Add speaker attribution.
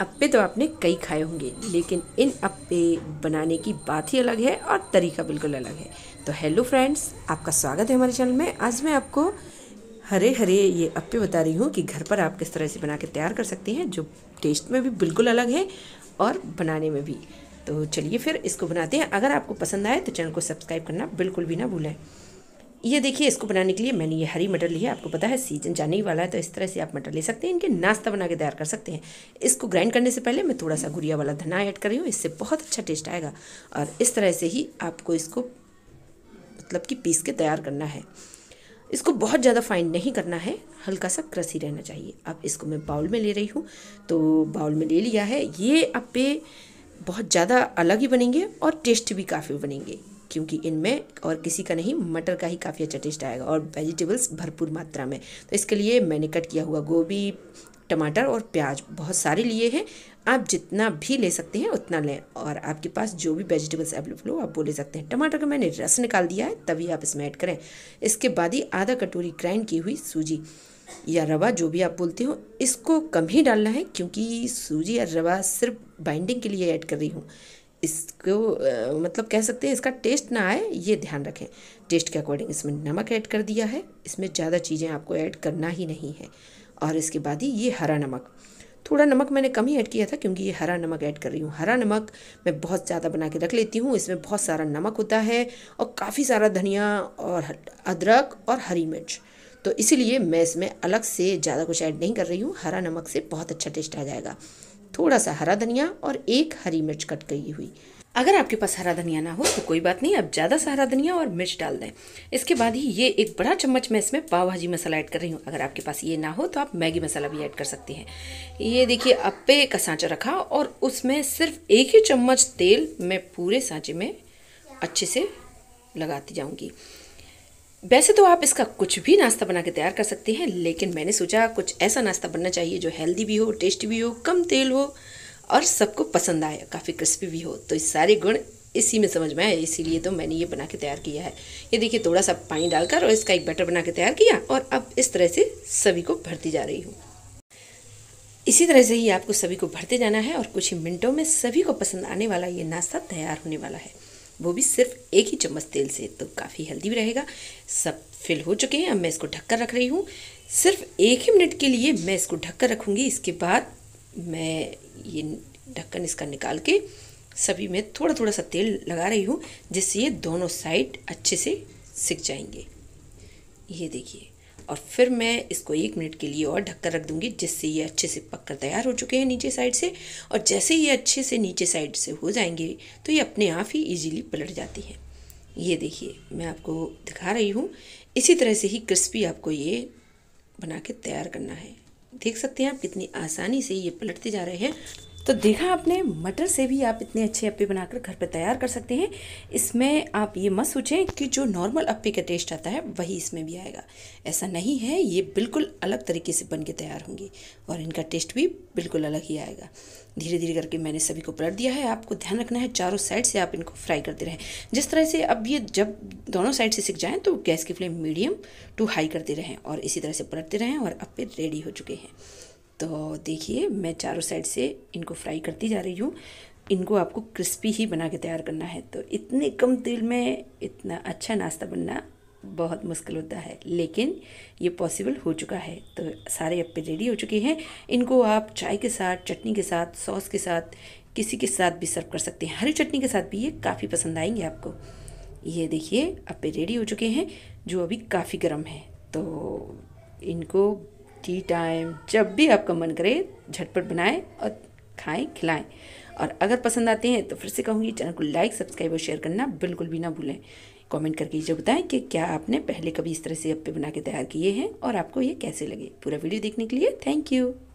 Speaker 1: अप्पे तो आपने कई खाए होंगे लेकिन इन अप्पे बनाने की बात ही अलग है और तरीका बिल्कुल अलग है तो हेलो फ्रेंड्स आपका स्वागत है हमारे चैनल में आज मैं आपको हरे हरे ये अप्पे बता रही हूँ कि घर पर आप किस तरह से बना के तैयार कर सकते हैं जो टेस्ट में भी बिल्कुल अलग है और बनाने में भी तो चलिए फिर इसको बनाते हैं अगर आपको पसंद आए तो चैनल को सब्सक्राइब करना बिल्कुल भी ना भूलें ये देखिए इसको बनाने के लिए मैंने ये हरी मटर ली है आपको पता है सीजन जाने ही वाला है तो इस तरह से आप मटर ले सकते हैं इनके नाश्ता बना के तैयार कर सकते हैं इसको ग्राइंड करने से पहले मैं थोड़ा सा गुड़िया वाला धना ऐड कर रही हूँ इससे बहुत अच्छा टेस्ट आएगा और इस तरह से ही आपको इसको मतलब कि पीस के तैयार करना है इसको बहुत ज़्यादा फाइन नहीं करना है हल्का सा क्रसी रहना चाहिए अब इसको मैं बाउल में ले रही हूँ तो बाउल में ले लिया है ये आप पे बहुत ज़्यादा अलग ही बनेंगे और टेस्ट भी काफ़ी बनेंगे क्योंकि इनमें और किसी का नहीं मटर का ही काफ़ी अच्छा टेस्ट आएगा और वेजिटेबल्स भरपूर मात्रा में तो इसके लिए मैंने कट किया हुआ गोभी टमाटर और प्याज बहुत सारे लिए हैं आप जितना भी ले सकते हैं उतना लें और आपके पास जो भी वेजिटेबल्स अवेलेबल हो आप वो ले सकते हैं टमाटर का मैंने रस निकाल दिया है तभी आप इसमें ऐड करें इसके बाद ही आधा कटोरी ग्राइंड की हुई सूजी या रवा जो भी आप बोलते हो इसको कम ही डालना है क्योंकि सूजी या रवा सिर्फ बाइंडिंग के लिए ऐड कर रही हूँ इसको आ, मतलब कह सकते हैं इसका टेस्ट ना आए ये ध्यान रखें टेस्ट के अकॉर्डिंग इसमें नमक ऐड कर दिया है इसमें ज़्यादा चीज़ें आपको ऐड करना ही नहीं है और इसके बाद ही ये हरा नमक थोड़ा नमक मैंने कम ही ऐड किया था क्योंकि ये हरा नमक ऐड कर रही हूँ हरा नमक मैं बहुत ज़्यादा बना के रख लेती हूँ इसमें बहुत सारा नमक होता है और काफ़ी सारा धनिया और अदरक और हरी मिर्च तो इसीलिए मैं इसमें अलग से ज़्यादा कुछ ऐड नहीं कर रही हूँ हरा नमक से बहुत अच्छा टेस्ट आ जाएगा थोड़ा सा हरा धनिया और एक हरी मिर्च कट गई हुई अगर आपके पास हरा धनिया ना हो तो कोई बात नहीं आप ज़्यादा सा हरा धनिया और मिर्च डाल दें इसके बाद ही ये एक बड़ा चम्मच मैं इसमें पाव भाजी मसाला ऐड कर रही हूँ अगर आपके पास ये ना हो तो आप मैगी मसाला भी ऐड कर सकते हैं ये देखिए अपे का सांचा रखा और उसमें सिर्फ एक ही चम्मच तेल मैं पूरे सांचे में अच्छे से लगाती जाऊँगी वैसे तो आप इसका कुछ भी नाश्ता बना के तैयार कर सकते हैं लेकिन मैंने सोचा कुछ ऐसा नाश्ता बनना चाहिए जो हेल्दी भी हो टेस्टी भी हो कम तेल हो और सबको पसंद आए काफ़ी क्रिस्पी भी हो तो इस सारे गुण इसी में समझ में आए इसीलिए तो मैंने ये बना के तैयार किया है ये देखिए थोड़ा सा पानी डालकर और इसका एक बैटर बना के तैयार किया और अब इस तरह से सभी को भरती जा रही हूँ इसी तरह से ही आपको सभी को भरते जाना है और कुछ ही मिनटों में सभी को पसंद आने वाला ये नाश्ता तैयार होने वाला है वो भी सिर्फ एक ही चम्मच तेल से तो काफ़ी हेल्दी भी रहेगा सब फिल हो चुके हैं अब मैं इसको ढककर रख रही हूँ सिर्फ एक ही मिनट के लिए मैं इसको ढककर रखूँगी इसके बाद मैं ये ढक्कन इसका निकाल के सभी में थोड़ा थोड़ा सा तेल लगा रही हूँ जिससे ये दोनों साइड अच्छे से सिक जाएंगे ये देखिए और फिर मैं इसको एक मिनट के लिए और ढककर रख दूंगी जिससे ये अच्छे से पक कर तैयार हो चुके हैं नीचे साइड से और जैसे ये अच्छे से नीचे साइड से हो जाएंगे तो ये अपने आप ही ईजीली पलट जाती हैं ये देखिए मैं आपको दिखा रही हूँ इसी तरह से ही क्रिस्पी आपको ये बना के तैयार करना है देख सकते हैं आप कितनी आसानी से ये पलटते जा रहे हैं तो देखा आपने मटर से भी आप इतने अच्छे अप्पे बनाकर घर पर तैयार कर सकते हैं इसमें आप ये मत सोचें कि जो नॉर्मल अप्पे का टेस्ट आता है वही इसमें भी आएगा ऐसा नहीं है ये बिल्कुल अलग तरीके से बन के तैयार होंगी और इनका टेस्ट भी बिल्कुल अलग ही आएगा धीरे धीरे करके मैंने सभी को पलट दिया है आपको ध्यान रखना है चारों साइड से आप इनको फ्राई करते रहें जिस तरह से अब ये जब दोनों साइड से सिक जाएँ तो गैस की फ्लेम मीडियम टू हाई करते रहें और इसी तरह से पलटते रहें और अप्पे रेडी हो चुके हैं तो देखिए मैं चारों साइड से इनको फ्राई करती जा रही हूँ इनको आपको क्रिस्पी ही बना के तैयार करना है तो इतने कम तेल में इतना अच्छा नाश्ता बनना बहुत मुश्किल होता है लेकिन ये पॉसिबल हो चुका है तो सारे अब पे रेडी हो चुके हैं इनको आप चाय के साथ चटनी के साथ सॉस के साथ किसी के साथ भी सर्व कर सकते हैं हरी चटनी के साथ भी ये काफ़ी पसंद आएंगे आपको ये देखिए अब पे रेडी हो चुके हैं जो अभी काफ़ी गर्म है तो इनको टी टाइम जब भी आपका मन करे झटपट बनाएं और खाएं खिलाएं और अगर पसंद आते हैं तो फिर से कहूँगी चैनल को लाइक सब्सक्राइब और शेयर करना बिल्कुल भी ना भूलें कमेंट करके ये बताएं कि क्या आपने पहले कभी इस तरह से अप्पे बना के तैयार किए हैं और आपको ये कैसे लगे पूरा वीडियो देखने के लिए थैंक यू